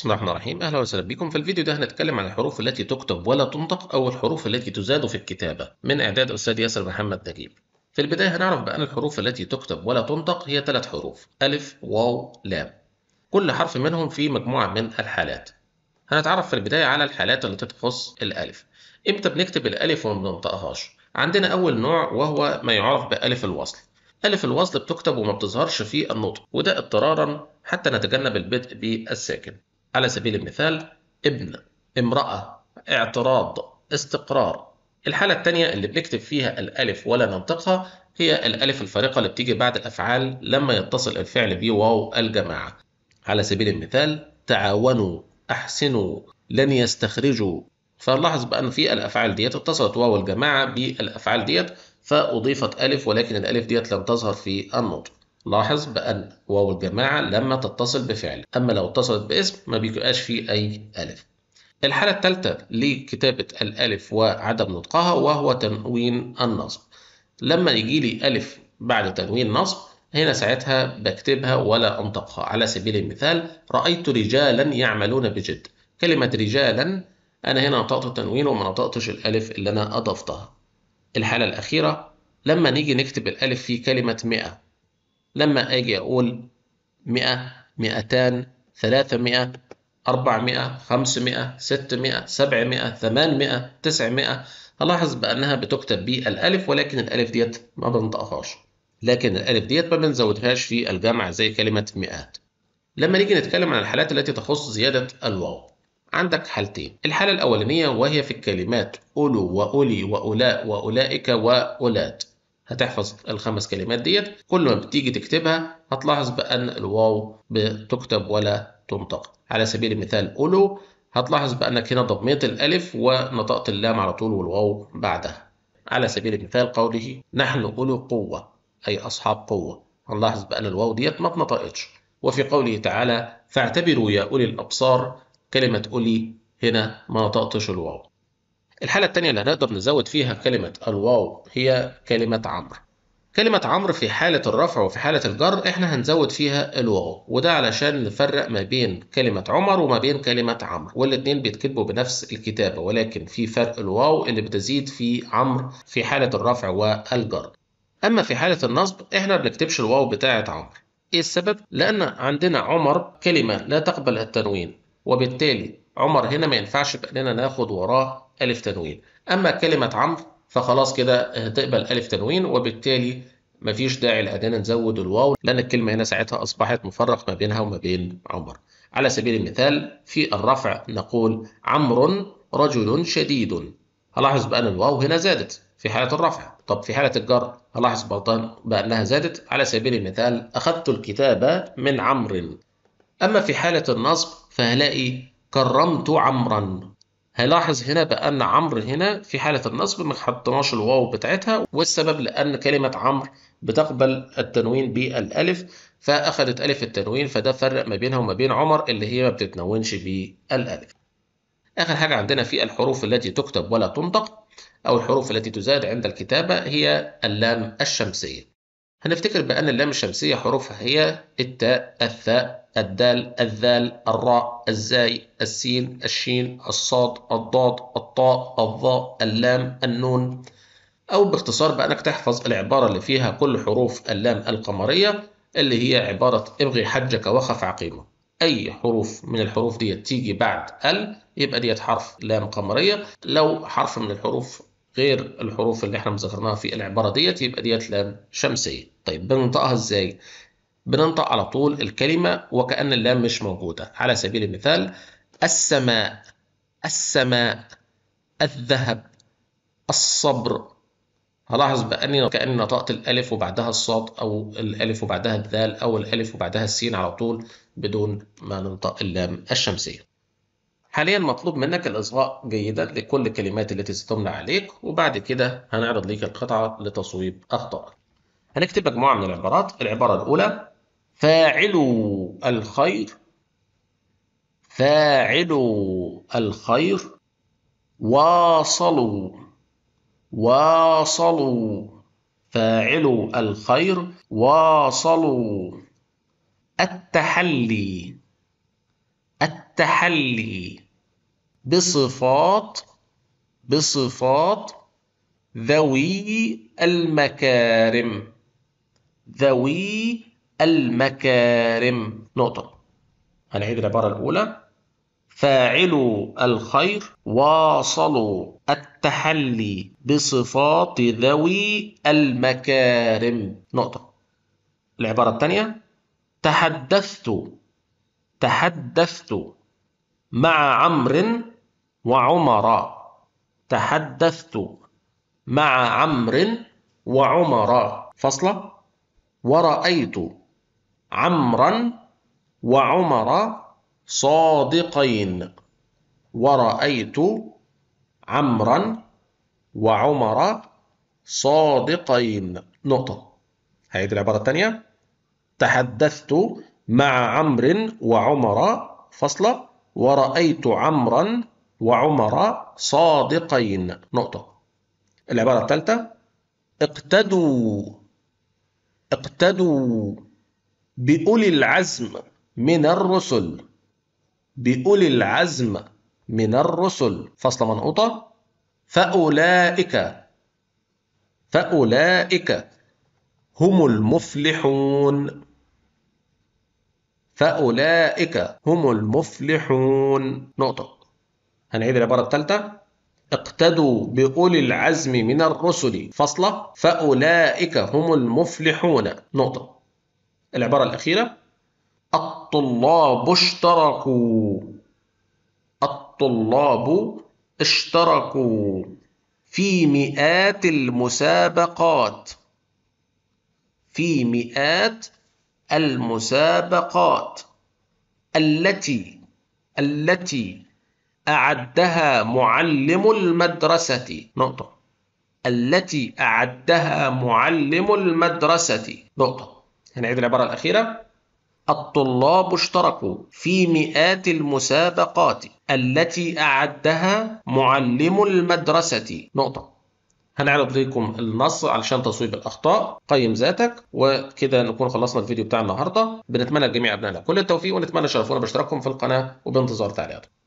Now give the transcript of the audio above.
بسم الله الرحمن الرحيم اهلا وسهلا بكم في الفيديو ده هنتكلم عن الحروف التي تكتب ولا تنطق او الحروف التي تزاد في الكتابه من اعداد استاذ ياسر محمد نجيب في البدايه هنعرف بان الحروف التي تكتب ولا تنطق هي ثلاث حروف الف واو لام كل حرف منهم في مجموعه من الحالات هنتعرف في البدايه على الحالات التي تخص الالف امتى بنكتب الالف وما بننطقهاش عندنا اول نوع وهو ما يعرف بالف الوصل ألف الوصل بتكتب وما بتظهرش في النطق وده اضطرارا حتى نتجنب البدء بالساكن على سبيل المثال ابن امرأة اعتراض استقرار الحالة الثانية اللي بنكتب فيها الألف ولا ننطقها هي الألف الفارقة اللي بتيجي بعد الأفعال لما يتصل الفعل بواو الجماعة على سبيل المثال تعاونوا أحسنوا لن يستخرجوا فنلاحظ بقى ان في الافعال ديت اتصلت واو الجماعه بالافعال ديت فاضيفت الف ولكن الالف ديت لم تظهر في النطق لاحظ بأن واو الجماعة لما تتصل بفعل أما لو اتصلت باسم ما بيبقاش فيه أي ألف الحالة الثالثة لكتابة الألف وعدم نطقها وهو تنوين النصب لما يجي لي ألف بعد تنوين نصب هنا ساعتها بكتبها ولا أنطقها على سبيل المثال رأيت رجالا يعملون بجد كلمة رجالا أنا هنا نطقت التنوين وما نطقتش الألف اللي أنا أضفتها الحالة الأخيرة لما نيجي نكتب الألف في كلمة مئة لما أجي أقول 100 200 300 400 500 600 700 800 900 هلاحظ بأنها بتكتب بالألف ولكن الألف ديت ما بنطقهاش لكن الألف ديت ما بنزودهاش في الجمع زي كلمة مئات لما نيجي نتكلم عن الحالات التي تخص زيادة الواو عندك حالتين الحالة الأولانية وهي في الكلمات أولو وأولي وأولاء وأولئك وأولاد هتحفظ الخمس كلمات ديت كل ما بتيجي تكتبها هتلاحظ بأن الواو بتكتب ولا تنطق على سبيل المثال أولو هتلاحظ بأنك هنا ضميت الألف ونطقت اللام على طول والواو بعدها على سبيل المثال قوله نحن أولو قوة أي أصحاب قوة هنلاحظ بأن الواو ديت ما اتنطقتش وفي قوله تعالى فاعتبروا يا أولي الأبصار كلمة أولي هنا ما نطقتش الواو الحالة الثانية اللي هنقدر نزود فيها كلمة الواو هي كلمة عمر كلمة عمر في حالة الرفع وفي حالة الجر احنا هنزود فيها الواو وده علشان نفرق ما بين كلمة عمر وما بين كلمة عمر والاتنين بيتكتبوا بنفس الكتابة ولكن في فرق الواو اللي بتزيد في عمر في حالة الرفع والجر أما في حالة النصب احنا بنكتبش الواو بتاعة عمر ايه السبب؟ لأن عندنا عمر كلمة لا تقبل التنوين وبالتالي عمر هنا ما ينفعش بأننا ناخد وراه ألف تنوين أما كلمة عمرو فخلاص كده هتقبل آه، ألف تنوين وبالتالي مفيش داعي لأننا نزود الواو لأن الكلمة هنا ساعتها أصبحت مفرق ما بينها وما بين عمر على سبيل المثال في الرفع نقول عمرو رجل شديد هلاحظ بأن الواو هنا زادت في حالة الرفع طب في حالة الجر هلاحظ بأنها زادت على سبيل المثال أخذت الكتاب من عمرو أما في حالة النصب فهلاقي كرمت عمرا هيلاحظ هنا بأن عمرو هنا في حالة النصب ما حطيناش الواو بتاعتها والسبب لأن كلمة عمرو بتقبل التنوين بالألف فأخذت ألف التنوين فده فرق ما بينها وما بين عمر اللي هي ما بتتنونش بالألف. آخر حاجة عندنا في الحروف التي تكتب ولا تنطق أو الحروف التي تزاد عند الكتابة هي اللام الشمسية. هنفتكر بأن اللام الشمسية حروفها هي التاء، الثاء، الدال، الذال، الراء، الزاي، السين، الشين، الصاد، الضاد، الطاء، الظاء، اللام، النون، أو باختصار بأنك تحفظ العبارة اللي فيها كل حروف اللام القمرية اللي هي عبارة ابغي حجك وخف عقيمه. أي حروف من الحروف دي تيجي بعد ال يبقى ديت حرف لام قمرية، لو حرف من الحروف غير الحروف اللي احنا مذكرناها في العباره ديت يبقى ديت لام شمسيه طيب بننطقها ازاي بننطق على طول الكلمه وكان اللام مش موجوده على سبيل المثال السماء السماء الذهب الصبر هلاحظ باني كاني نطقت الالف وبعدها الصاد او الالف وبعدها الذال او الالف وبعدها السين على طول بدون ما ننطق اللام الشمسيه حاليا مطلوب منك الإصغاء جيدا لكل الكلمات التي ستملى عليك وبعد كده هنعرض ليك القطعة لتصويب أخطائك. هنكتب مجموعة من العبارات، العبارة الأولى فاعلوا الخير فاعلوا الخير واصلوا واصلوا فاعلوا الخير واصلوا التحلي التحلي بصفات بصفات ذوي المكارم ذوي المكارم نقطة هنعيد العبارة الأولى فاعلوا الخير واصلوا التحلي بصفات ذوي المكارم نقطة العبارة الثانية تحدثت تحدثت مع عمرو وعمر تحدثت مع عمرو وعمر فصلة ورأيت عمرا وعمر صادقين ورأيت عمرا وعمر صادقين نقطة هذه العبارة الثانية تحدثت مع عمرو وعمر فصل ورأيت عمرا وعمر صادقين نقطة العبارة الثالثة اقتدوا اقتدوا بأولي العزم من الرسل بأولي العزم من الرسل فصل منقوطة فأولئك فأولئك هم المفلحون فأولئك هم المفلحون نقطة هنعيد العبارة الثالثة اقتدوا بأولي العزم من الرسل فصلة فأولئك هم المفلحون نقطة العبارة الأخيرة الطلاب اشتركوا الطلاب اشتركوا في مئات المسابقات في مئات المسابقات التي التي أعدها معلم المدرسة نقطة التي أعدها معلم المدرسة نقطة هنعيد العبارة الأخيرة الطلاب اشتركوا في مئات المسابقات التي أعدها معلم المدرسة نقطة هنعرض لكم النص علشان تصويب الاخطاء قيم ذاتك وكده نكون خلصنا الفيديو بتاع النهارده بنتمنى لجميع ابنائنا كل التوفيق ونتمنى شرفونا باشتراككم في القناه وبانتظار تعليقاتكم